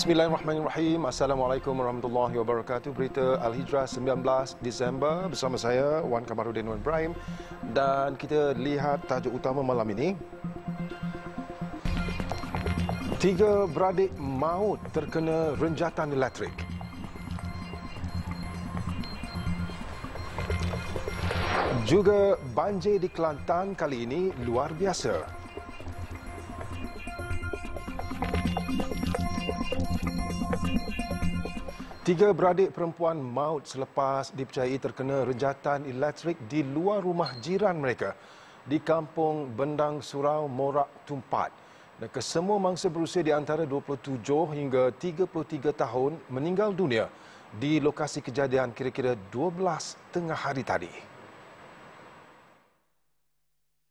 Bismillahirrahmanirrahim. Assalamualaikum warahmatullahi wabarakatuh. Berita Al-Hijrah 19 Disember bersama saya Wan Kamarudin Wan Ibrahim dan kita lihat tajuk utama malam ini. Tiga beradik maut terkena renjatan elektrik. Juga banjir di Kelantan kali ini luar biasa. Tiga beradik perempuan maut selepas dipercayai terkena renjatan elektrik di luar rumah jiran mereka di kampung Bendang Surau Morak Tumpat. Dan kesemua mangsa berusia di antara 27 hingga 33 tahun meninggal dunia di lokasi kejadian kira-kira 12 tengah hari tadi.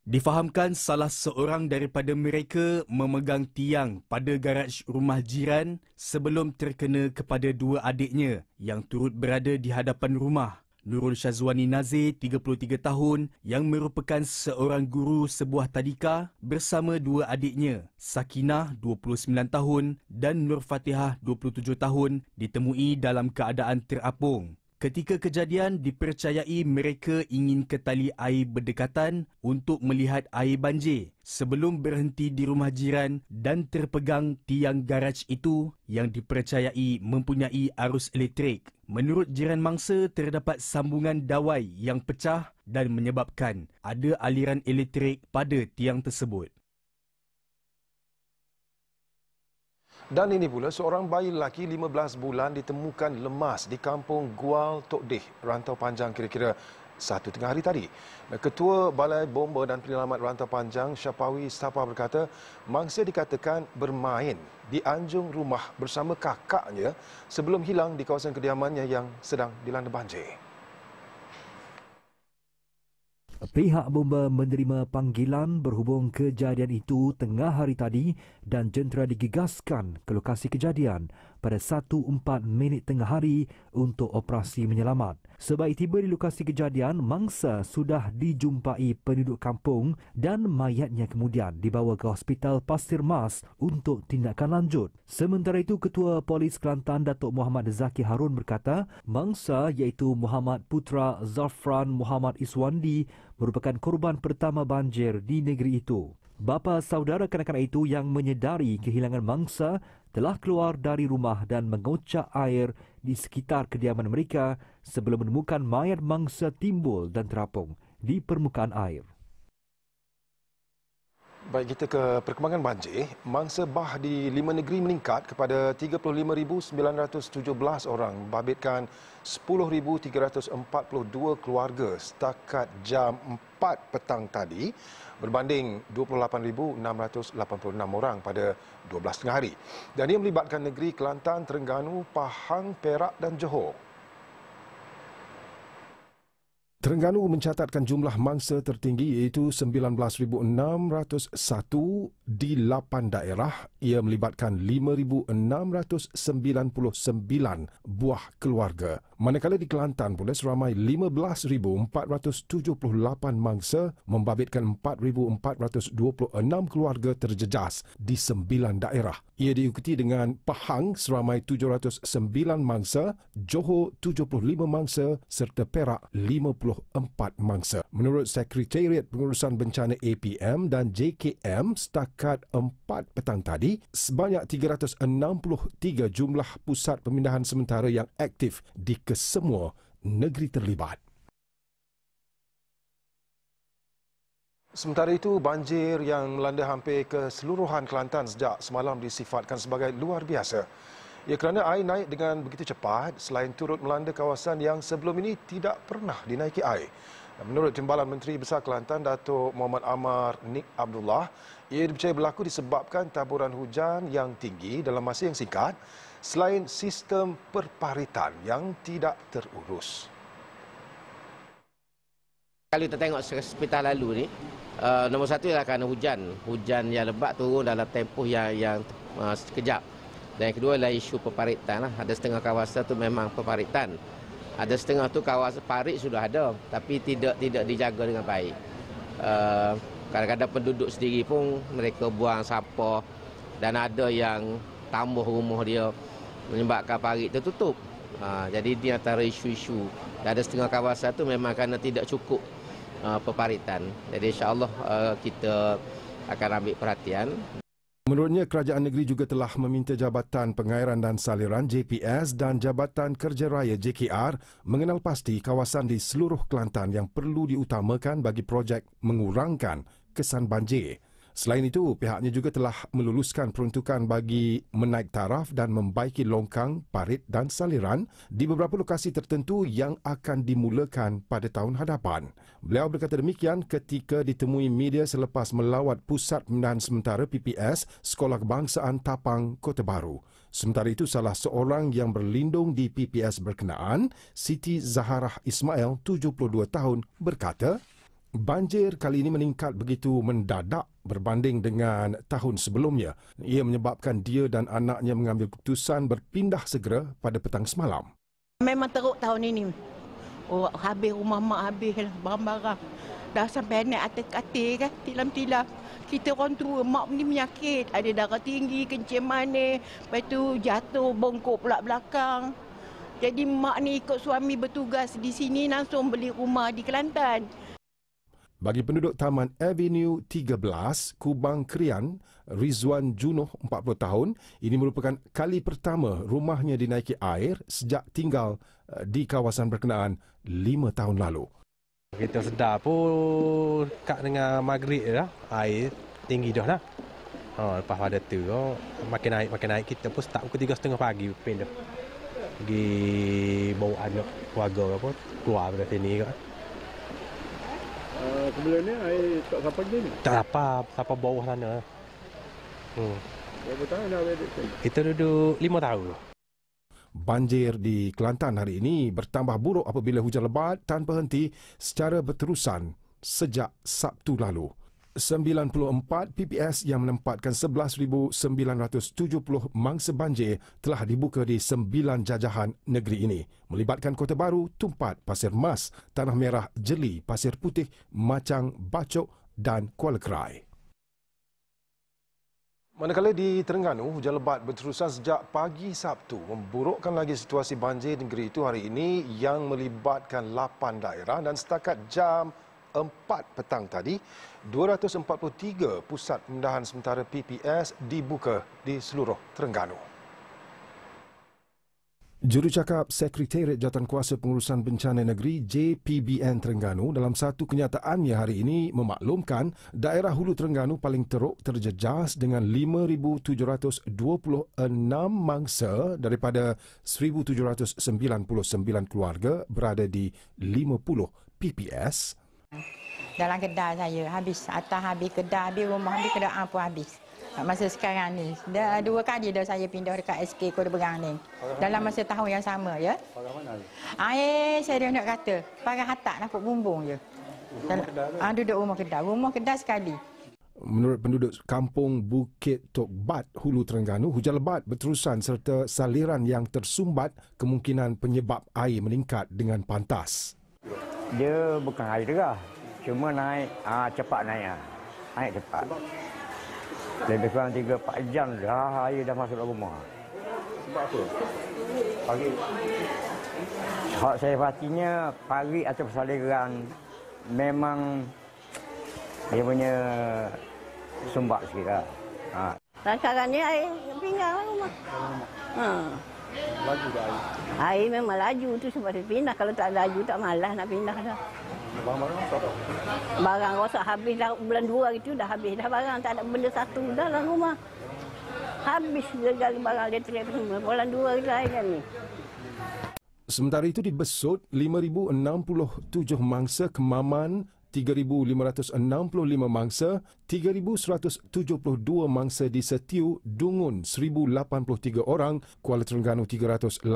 Difahamkan salah seorang daripada mereka memegang tiang pada garaj rumah jiran sebelum terkena kepada dua adiknya yang turut berada di hadapan rumah. Nurul Syazwani Nazir, 33 tahun, yang merupakan seorang guru sebuah tadika bersama dua adiknya, Sakinah, 29 tahun dan Nur Fatihah, 27 tahun, ditemui dalam keadaan terapung. Ketika kejadian dipercayai mereka ingin ke tali air berdekatan untuk melihat air banjir sebelum berhenti di rumah jiran dan terpegang tiang garaj itu yang dipercayai mempunyai arus elektrik. Menurut jiran mangsa terdapat sambungan dawai yang pecah dan menyebabkan ada aliran elektrik pada tiang tersebut. Dan ini pula seorang bayi lelaki 15 bulan ditemukan lemas di kampung Gual Tok Deh, rantau panjang kira-kira satu tengah hari tadi. Ketua Balai Bomba dan Penyelamat Rantau Panjang Syapawi Sapa berkata, mangsa dikatakan bermain di anjung rumah bersama kakaknya sebelum hilang di kawasan kediamannya yang sedang dilanda banjir. Pihak bomba menerima panggilan berhubung kejadian itu tengah hari tadi dan jentera digegaskan ke lokasi kejadian pada 1.04 minit tengah hari untuk operasi menyelamat. Sebaik tiba di lokasi kejadian, mangsa sudah dijumpai penduduk kampung dan mayatnya kemudian dibawa ke Hospital Pasir Mas untuk tindakan lanjut. Sementara itu, Ketua Polis Kelantan Datuk Muhammad Zaki Harun berkata, mangsa iaitu Muhammad Putra Zafran Muhammad Iswandi merupakan korban pertama banjir di negeri itu. Bapa saudara kanak-kanak itu yang menyedari kehilangan mangsa telah keluar dari rumah dan mengocak air di sekitar kediaman mereka sebelum menemukan mayat mangsa timbul dan terapung di permukaan air. Baik kita ke perkembangan banjir, mangsa bah di lima negeri meningkat kepada 35,917 orang membabitkan 10,342 keluarga setakat jam 4 petang tadi berbanding 28,686 orang pada 12 tengah hari. Dan ia melibatkan negeri Kelantan, Terengganu, Pahang, Perak dan Johor. Terengganu mencatatkan jumlah mangsa tertinggi iaitu 19,601 di 8 daerah. Ia melibatkan 5,699 buah keluarga. Manakala di Kelantan pula seramai 15,478 mangsa membabitkan 4,426 keluarga terjejas di 9 daerah. Ia diikuti dengan Pahang seramai 709 mangsa, Johor 75 mangsa serta Perak 50 24 mangsa. Menurut Sekretariat Pengurusan Bencana APM dan JKM setakat 4 petang tadi, sebanyak 363 jumlah pusat pemindahan sementara yang aktif di kesemua negeri terlibat. Sementara itu, banjir yang melanda hampir keseluruhan Kelantan sejak semalam disifatkan sebagai luar biasa. Ya kerana air naik dengan begitu cepat selain turut melanda kawasan yang sebelum ini tidak pernah dinaiki air. Dan menurut Timbalan Menteri Besar Kelantan Datuk Muhammad Amar Nik Abdullah, ia dipercayai berlaku disebabkan taburan hujan yang tinggi dalam masa yang singkat selain sistem perparitan yang tidak terurus. Kalau kita tengok sepetah lalu ni, uh, nombor satu ialah kerana hujan. Hujan yang lebat turun dalam tempoh yang, yang uh, sekejap. Dan yang kedua adalah isu peparitan. Lah. Ada setengah kawasan tu memang peparitan. Ada setengah tu kawasan parit sudah ada tapi tidak tidak dijaga dengan baik. Eh, kadang-kadang uh, penduduk sendiri pun mereka buang sampah dan ada yang tambah rumah dia menyebabkan parit tertutup. Uh, jadi ini antara isu-isu. ada setengah kawasan tu memang kerana tidak cukup uh, peparitan. Jadi insyaAllah uh, eh, kita akan ambil perhatian. Menurutnya, kerajaan negeri juga telah meminta Jabatan Pengairan dan Saliran JPS dan Jabatan Kerja Raya JKR mengenal pasti kawasan di seluruh Kelantan yang perlu diutamakan bagi projek mengurangkan kesan banjir. Selain itu, pihaknya juga telah meluluskan peruntukan bagi menaik taraf dan membaiki longkang, parit dan saliran di beberapa lokasi tertentu yang akan dimulakan pada tahun hadapan. Beliau berkata demikian ketika ditemui media selepas melawat Pusat Pembinaan Sementara PPS Sekolah Kebangsaan Tapang, Kota Baru. Sementara itu, salah seorang yang berlindung di PPS berkenaan, Siti Zaharah Ismail, 72 tahun, berkata, Banjir kali ini meningkat begitu mendadak berbanding dengan tahun sebelumnya. Ia menyebabkan dia dan anaknya mengambil keputusan berpindah segera pada petang semalam. Memang teruk tahun ini. Oh, habis rumah mak habis lah, barang-barang. Dah sampai naik atas katil kan, tilam-tilam. Kita orang tua, mak ni menyakit. Ada darah tinggi, kencing manis. Lepas tu jatuh bongkok pula belakang. Jadi mak ni ikut suami bertugas di sini langsung beli rumah di Kelantan. Bagi penduduk Taman Avenue 13, Kubang Krian, Rizwan Junoh, 40 tahun, ini merupakan kali pertama rumahnya dinaiki air sejak tinggal eh, di kawasan berkenaan 5 tahun lalu. Kita sedar pun kat dengan maghrib dah, air tinggi dah dah. Ha, oh, lepas pada tu, oh, makin naik, makin naik, kita pun start pukul 3.30 pagi pindah. Pergi bawa anak keluarga apa, keluar dari sini. Kan. Ah, sebelum ni air tak sampai ke sini? Tak apa, sampai bawah sana. Hmm. Berapa tahun dah berada sini? Kita duduk lima tahun. Banjir di Kelantan hari ini bertambah buruk apabila hujan lebat tanpa henti secara berterusan sejak Sabtu lalu. 94 PPS yang menempatkan 11,970 mangsa banjir telah dibuka di sembilan jajahan negeri ini. Melibatkan Kota Baru, Tumpat, Pasir Mas, Tanah Merah, Jeli, Pasir Putih, Macang, Bacok dan Kuala Kerai. Manakala di Terengganu, hujan lebat berterusan sejak pagi Sabtu memburukkan lagi situasi banjir negeri itu hari ini yang melibatkan 8 daerah dan setakat jam 4 petang tadi, 243 pusat pemindahan sementara PPS dibuka di seluruh Terengganu. Jurucakap Sekretariat Kuasa Pengurusan Bencana Negeri JPBN Terengganu dalam satu kenyataannya hari ini memaklumkan daerah hulu Terengganu paling teruk terjejas dengan 5,726 mangsa daripada 1,799 keluarga berada di 50 PPS. Dalam kedai saya habis. Atas habis kedai, habis rumah, habis kedai pun habis. Masa sekarang ni. Dah dua kali dah saya pindah dekat SK Kota Berang ni. Dalam masa tahun yang sama ya. Parah mana ni? saya dah nak kata. Parah hatak nak kot bumbung je. Duduk rumah kedai? Ah, duduk rumah kedai. Rumah kedai sekali. Menurut penduduk kampung Bukit Tok Bat, Hulu Terengganu, hujan lebat berterusan serta saliran yang tersumbat kemungkinan penyebab air meningkat dengan pantas dia bukan hari tegah. Cuma naik ah cepat naik ah. Naik cepat. Lebih kurang 3 4 jam dah air dah masuk dalam rumah. Sebab apa? Pagi. Hak saya fatinya pagi atau persaliran memang dia punya sumbat sikit lah. Ha. Rasakan ni air pinggang lah rumah. Ha. Laju dah air. Air memang laju tu sebab dia pindah. Kalau tak laju tak malas nak pindah dah. Barang-barang rosak tak? Barang rosak habis dah bulan dua itu dah habis dah barang. Tak ada benda satu dalam rumah. Habis segala barang dia terlihat semua. Bulan dua itu air kan ni. Sementara itu di Besut, 5,067 mangsa kemaman 3,565 mangsa, 3,172 mangsa di Setiu, Dungun 1,083 orang, Kuala Terengganu 382,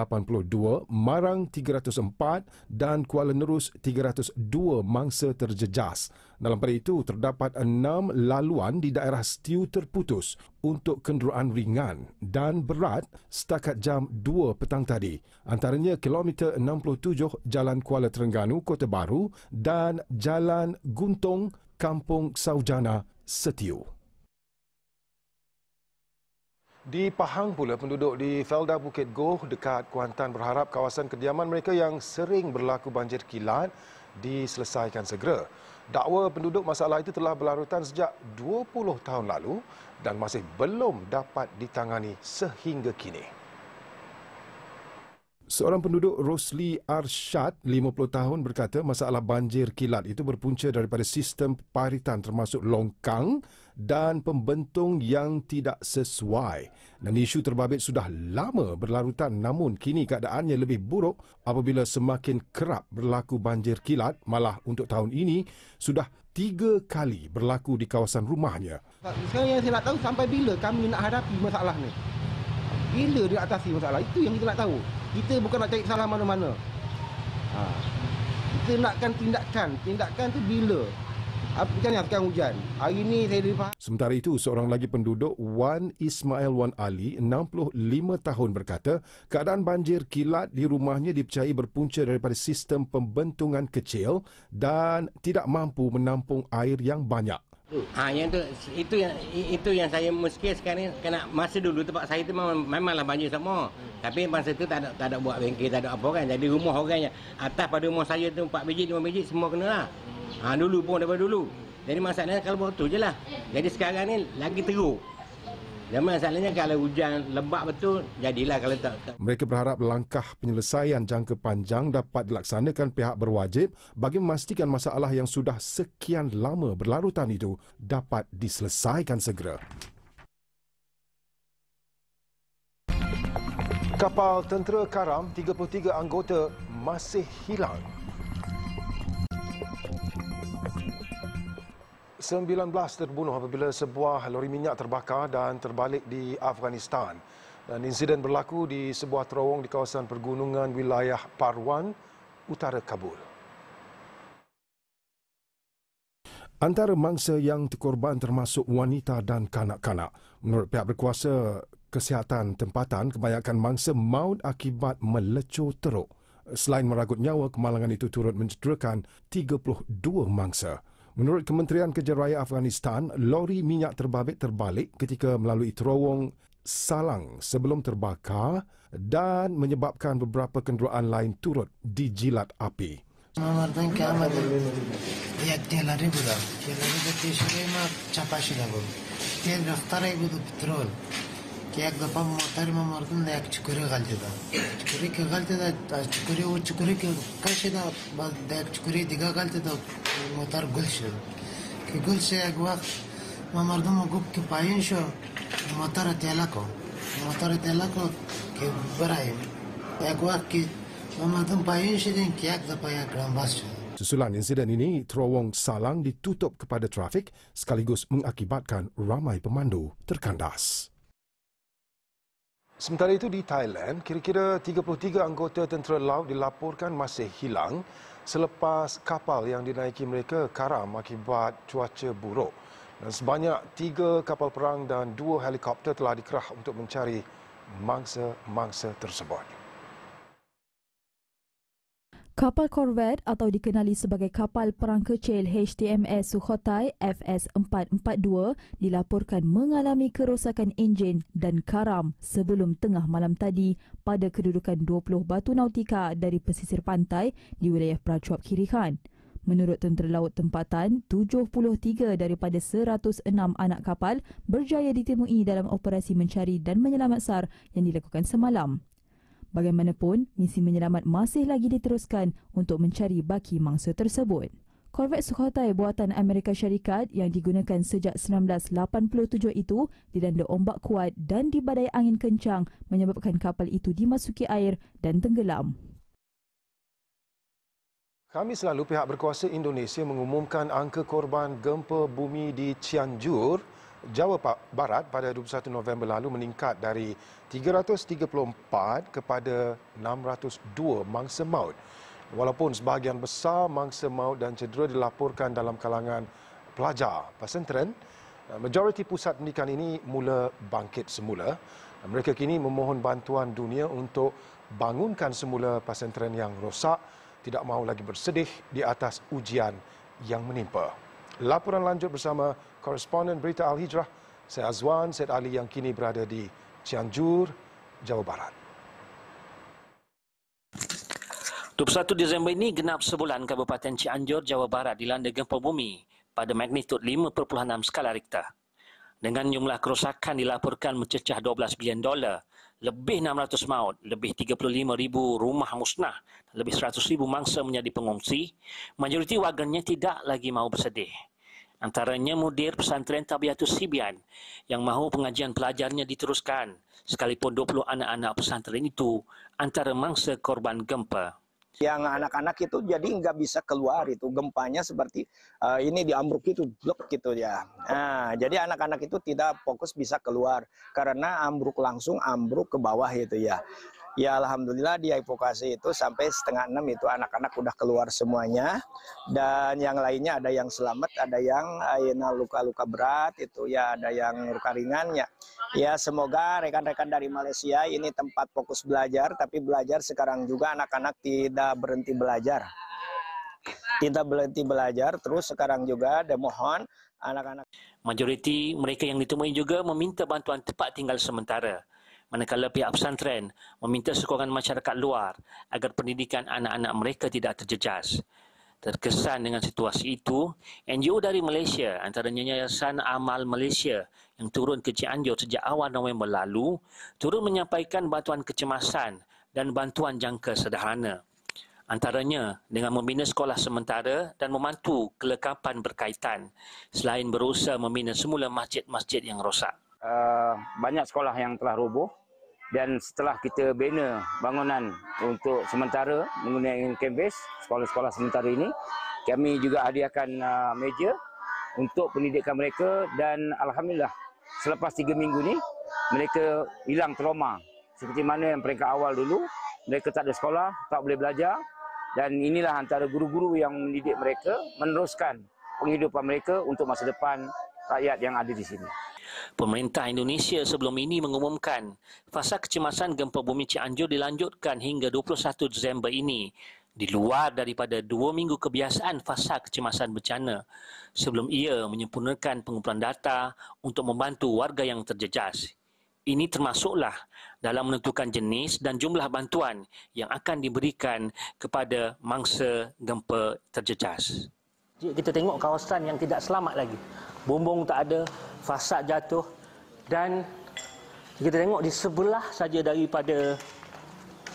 Marang 304 dan Kuala Nerus 302 mangsa terjejas. Dalam pada itu, terdapat enam laluan di daerah Setiu terputus untuk kenderaan ringan dan berat setakat jam 2 petang tadi. Antaranya kilometer 67 Jalan Kuala Terengganu, Kota Baru dan Jalan Guntung, Kampung Saujana, Setiu. Di Pahang pula, penduduk di Felda Bukit Goh dekat Kuantan berharap kawasan kediaman mereka yang sering berlaku banjir kilat diselesaikan segera dakwa penduduk masalah itu telah berlarutan sejak 20 tahun lalu dan masih belum dapat ditangani sehingga kini. Seorang penduduk Rosli Arshad, 50 tahun berkata masalah banjir kilat itu berpunca daripada sistem paritan termasuk longkang dan pembentung yang tidak sesuai. Dan isu terbabit sudah lama berlarutan namun kini keadaannya lebih buruk apabila semakin kerap berlaku banjir kilat malah untuk tahun ini sudah tiga kali berlaku di kawasan rumahnya. Sekarang yang saya nak tahu sampai bila kami nak hadapi masalah ni? Bila dia atasi masalah? Itu yang kita nak tahu. Kita bukan nak cari salah mana-mana. Ha. Kita nakkan tindakan. Tindakan tu bila? Macam mana sekarang hujan? Hari ini saya lebih Sementara itu, seorang lagi penduduk Wan Ismail Wan Ali, 65 tahun berkata, keadaan banjir kilat di rumahnya dipercayai berpunca daripada sistem pembentungan kecil dan tidak mampu menampung air yang banyak. Hmm. Ha yang tu itu yang itu yang saya muskil sekarang ni kena masa dulu tempat saya tu memang memanglah banjir semua. Hmm. Tapi masa tu tak ada tak ada buat bengkel, tak ada apa kan. Jadi rumah orangnya atas pada rumah saya tu empat biji 5 biji semua kena lah. Hmm. Ha dulu pun daripada dulu. Jadi masalahnya kalau buat tu je lah. Jadi sekarang ni lagi teruk. Dan masalahnya kalau hujan lebat betul, jadilah kalau tak, Mereka berharap langkah penyelesaian jangka panjang dapat dilaksanakan pihak berwajib bagi memastikan masalah yang sudah sekian lama berlarutan itu dapat diselesaikan segera. Kapal tentera karam 33 anggota masih hilang. 19 terbunuh apabila sebuah lori minyak terbakar dan terbalik di Afghanistan. Dan insiden berlaku di sebuah terowong di kawasan pergunungan wilayah Parwan, utara Kabul. Antara mangsa yang terkorban termasuk wanita dan kanak-kanak. Menurut pihak berkuasa kesihatan tempatan, kebanyakan mangsa maut akibat melecur teruk. Selain meragut nyawa, kemalangan itu turut mencederakan 32 mangsa. Menurut Kementerian Kejeraya Afghanistan, lori minyak terbabit terbalik ketika melalui terowong Salang sebelum terbakar dan menyebabkan beberapa kenderaan lain turut dijilat api. Ya, και έκδα πάμε μοτάρι μου μαρτούν να εκτσικουρεί γαλτίδα. Τσικουρεί και γαλτίδα, τσικουρεί ο τσικουρεί και κάσε τα εκτσικουρεί την γαλτίδα μοτάρ γκούλσε. Και γκούλσε εγώ, μα μαρτούν μου κούπ και παίνσιο, μοτάρ ατιαλάκο. Μοτάρ ατιαλάκο και βράει. Εγώ και μα μαρτούν παίνσιο την και έκδα πάει ακραμβάσιο. Susulan insiden ini, terowong salang ditutup kepada trafik sekaligus mengakibatkan ramai pemandu terkandas. Sementara itu di Thailand, kira-kira 33 anggota tentera laut dilaporkan masih hilang selepas kapal yang dinaiki mereka karam akibat cuaca buruk. Dan sebanyak 3 kapal perang dan 2 helikopter telah dikerah untuk mencari mangsa-mangsa tersebut. Kapal korvet atau dikenali sebagai kapal perang kecil HTMS Suhotai FS442 dilaporkan mengalami kerosakan enjin dan karam sebelum tengah malam tadi pada kedudukan 20 batu nautika dari pesisir pantai di wilayah Pracuap Kirihan. Menurut tentera laut tempatan, 73 daripada 106 anak kapal berjaya ditemui dalam operasi mencari dan menyelamat SAR yang dilakukan semalam. Bagaimanapun, misi menyelamat masih lagi diteruskan untuk mencari baki mangsa tersebut. Korvet Sukhothai buatan Amerika Syarikat yang digunakan sejak 1987 itu dilanda ombak kuat dan dibadai angin kencang menyebabkan kapal itu dimasuki air dan tenggelam. Kami selalu pihak berkuasa Indonesia mengumumkan angka korban gempa bumi di Cianjur Jawa Barat pada 21 November lalu meningkat dari 334 kepada 602 mangsa maut. Walaupun sebahagian besar mangsa maut dan cedera dilaporkan dalam kalangan pelajar pesantren, eh, majoriti pusat pendidikan ini mula bangkit semula. Mereka kini memohon bantuan dunia untuk bangunkan semula pesantren yang rosak, tidak mahu lagi bersedih di atas ujian yang menimpa. Laporan lanjut bersama koresponden berita Al-Hijrah, saya Azwan Syed Ali yang kini berada di Cianjur, Jawa Barat. 21 Disember ini genap sebulan Kabupaten Cianjur, Jawa Barat dilanda gempa bumi pada magnitud 5.6 skala Richter. Dengan jumlah kerosakan dilaporkan mencecah 12 bilion dolar, lebih 600 maut, lebih ribu rumah musnah, lebih ribu mangsa menjadi pengungsi, majoriti warganya tidak lagi mahu bersedih antaranya mudir pesantren Tabiatus Sibian yang mahu pengajian pelajarnya diteruskan sekalipun 20 anak-anak pesantren itu antara mangsa korban gempa. Yang anak-anak itu jadi enggak bisa keluar itu gempanya seperti uh, ini diambruk itu blok gitu ya. Nah, jadi anak-anak itu tidak fokus bisa keluar karena ambruk langsung ambruk ke bawah itu ya. ya alhamdulillah di evokasi itu sampai setengah enam itu anak-anak udah keluar semuanya dan yang lainnya ada yang selamat ada yang eh, aina luka-luka berat itu ya ada yang luka ringan ya semoga rekan-rekan dari Malaysia ini tempat fokus belajar tapi belajar sekarang juga anak-anak tidak berhenti belajar tidak berhenti belajar terus sekarang juga mohon anak-anak majoriti mereka yang ditemui juga meminta bantuan tempat tinggal sementara manakala pihak pesantren meminta sokongan masyarakat luar agar pendidikan anak-anak mereka tidak terjejas. Terkesan dengan situasi itu, NGO dari Malaysia antaranya Yayasan Amal Malaysia yang turun ke Cianjur sejak awal November lalu turun menyampaikan bantuan kecemasan dan bantuan jangka sederhana antaranya dengan membina sekolah sementara dan memantu kelekapan berkaitan selain berusaha membina semula masjid-masjid yang rosak. Uh, banyak sekolah yang telah roboh dan setelah kita bina bangunan untuk sementara menggunakan kampus sekolah-sekolah sementara ini kami juga hadiahkan uh, meja untuk pendidikan mereka dan alhamdulillah selepas tiga minggu ni mereka hilang trauma seperti mana yang peringkat awal dulu mereka tak ada sekolah tak boleh belajar dan inilah antara guru-guru yang mendidik mereka meneruskan penghidupan mereka untuk masa depan rakyat yang ada di sini Pemerintah Indonesia sebelum ini mengumumkan fasa kecemasan gempa bumi Cianjur dilanjutkan hingga 21 Disember ini di luar daripada dua minggu kebiasaan fasa kecemasan bencana sebelum ia menyempurnakan pengumpulan data untuk membantu warga yang terjejas. Ini termasuklah dalam menentukan jenis dan jumlah bantuan yang akan diberikan kepada mangsa gempa terjejas kita tengok kawasan yang tidak selamat lagi. Bumbung tak ada, fasad jatuh dan kita tengok di sebelah saja daripada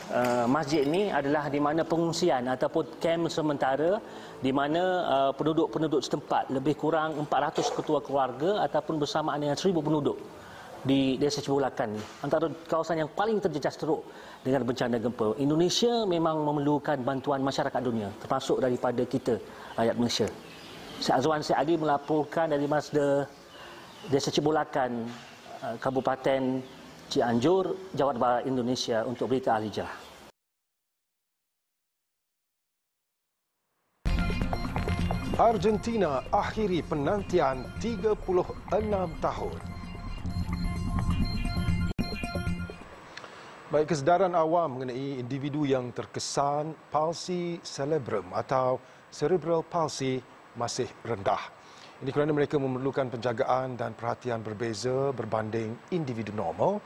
uh, masjid ni adalah di mana pengungsian ataupun kem sementara di mana uh, penduduk-penduduk setempat lebih kurang 400 ketua keluarga ataupun bersamaan dengan 1000 penduduk di Desa Cibulakan antara kawasan yang paling terjejas teruk dengan bencana gempa. Indonesia memang memerlukan bantuan masyarakat dunia termasuk daripada kita rakyat Malaysia. Syed Azwan Syed Ali melaporkan dari Masda Desa Cibulakan uh, Kabupaten Cianjur, Jawa Barat Indonesia untuk berita Ahli Jah. Argentina akhiri penantian 36 tahun. Baik kesedaran awam mengenai individu yang terkesan palsi cerebrum atau cerebral palsy masih rendah. Ini kerana mereka memerlukan penjagaan dan perhatian berbeza berbanding individu normal.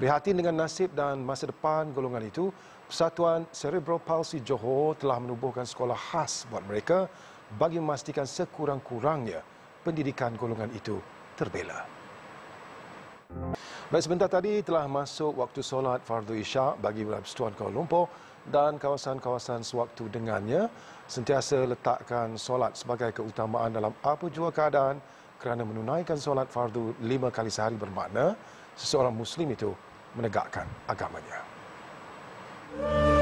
Perhatian dengan nasib dan masa depan golongan itu, Persatuan Cerebral Palsy Johor telah menubuhkan sekolah khas buat mereka bagi memastikan sekurang-kurangnya pendidikan golongan itu terbela. Baik, sebentar tadi telah masuk waktu solat Fardu Isyak bagi wilayah Persatuan Kuala Lumpur dan kawasan-kawasan sewaktu dengannya sentiasa letakkan solat sebagai keutamaan dalam apa jua keadaan kerana menunaikan solat Fardu lima kali sehari bermakna seseorang Muslim itu menegakkan agamanya. Yeah.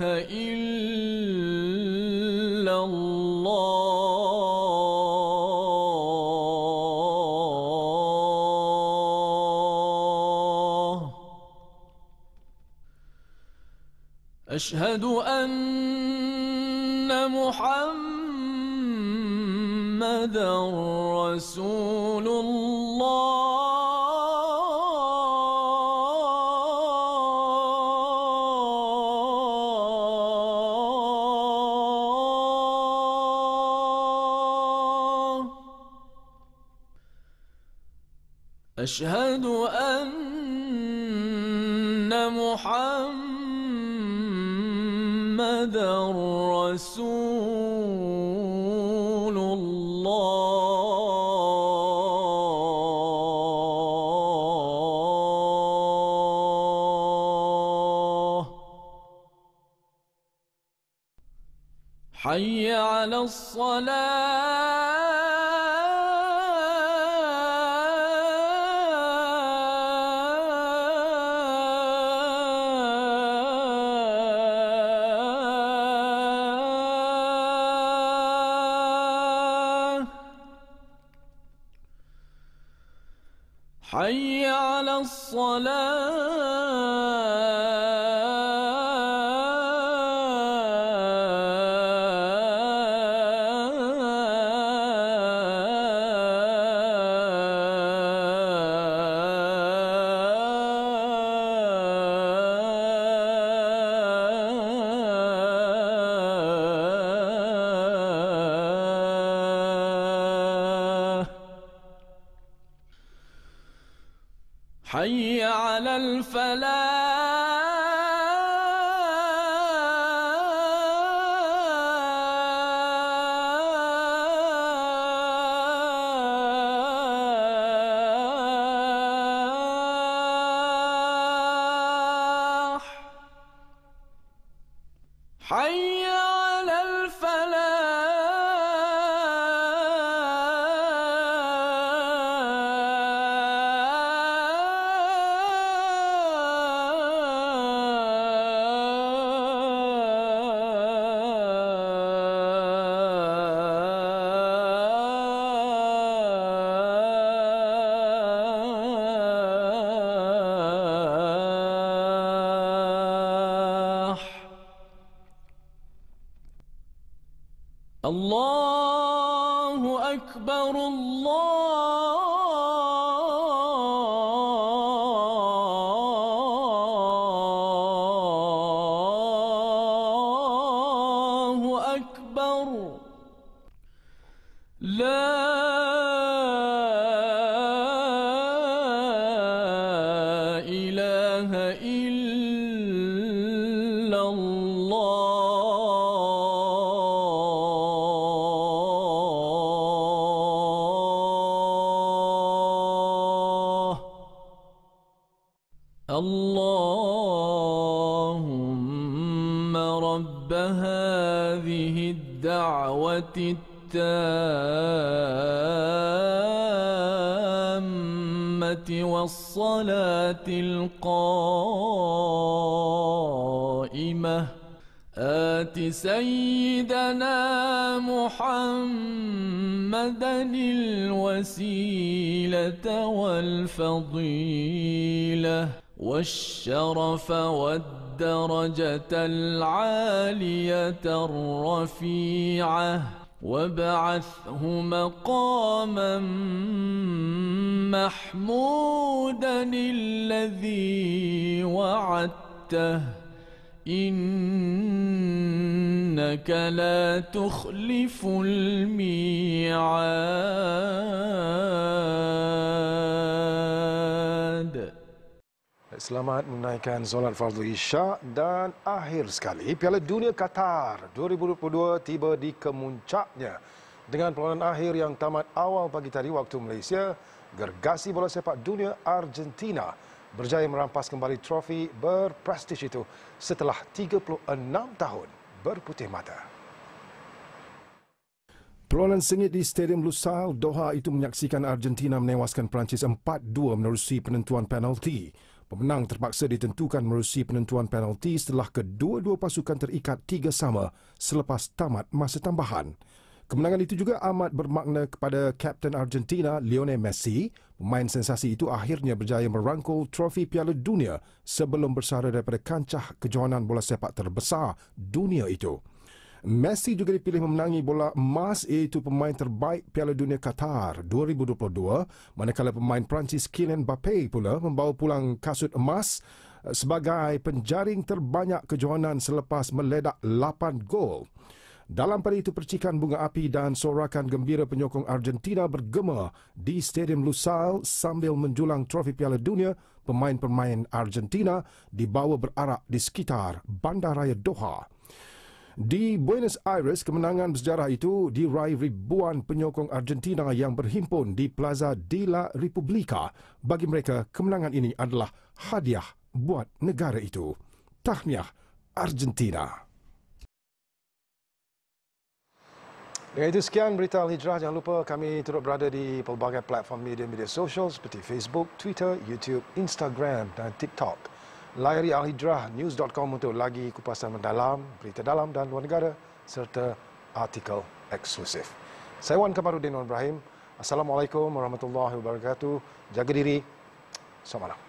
إله إلا الله أشهد أن محمدا رسول الله حي على الصلاه حي على الفلاح الله أكبر الله اللهم رب هذه الدعوة التامة والصلاة القائمة آت سيدنا محمدا الوسيلة والفضيلة والشرف والدرجة العالية الرفيعة وابعثه مقاما محمودا الذي وعدته إنك لا تخلف الميعاد Selamat menaikkan solat fardu isyak dan akhir sekali Piala Dunia Qatar 2022 tiba di kemuncaknya dengan perlawanan akhir yang tamat awal pagi tadi waktu Malaysia gergasi bola sepak dunia Argentina berjaya merampas kembali trofi berprestij itu setelah 36 tahun berputih mata. Perlawanan sengit di Stadium Lusail Doha itu menyaksikan Argentina menewaskan Perancis 4-2 menerusi penentuan penalti. Pemenang terpaksa ditentukan melalui penentuan penalti setelah kedua-dua pasukan terikat tiga sama selepas tamat masa tambahan. Kemenangan itu juga amat bermakna kepada Kapten Argentina Lionel Messi. Pemain sensasi itu akhirnya berjaya merangkul trofi Piala Dunia sebelum bersara daripada kancah kejohanan bola sepak terbesar dunia itu. Messi juga dipilih memenangi bola emas iaitu pemain terbaik Piala Dunia Qatar 2022 manakala pemain Perancis Kylian Mbappe pula membawa pulang kasut emas eh, sebagai penjaring terbanyak kejohanan selepas meledak 8 gol. Dalam pada itu percikan bunga api dan sorakan gembira penyokong Argentina bergema di Stadium Lusail sambil menjulang trofi Piala Dunia pemain-pemain Argentina dibawa berarak di sekitar Bandaraya Doha. Di Buenos Aires, kemenangan bersejarah itu diraih ribuan penyokong Argentina yang berhimpun di Plaza de la Republica. Bagi mereka, kemenangan ini adalah hadiah buat negara itu. Tahniah Argentina. Dengan itu sekian berita Al-Hijrah. Jangan lupa kami turut berada di pelbagai platform media-media sosial seperti Facebook, Twitter, YouTube, Instagram dan TikTok. Layari News.com untuk lagi kupasan mendalam, berita dalam dan luar negara serta artikel eksklusif. Saya Wan Kamarudin Ibrahim. Assalamualaikum warahmatullahi wabarakatuh. Jaga diri. Selamat malam.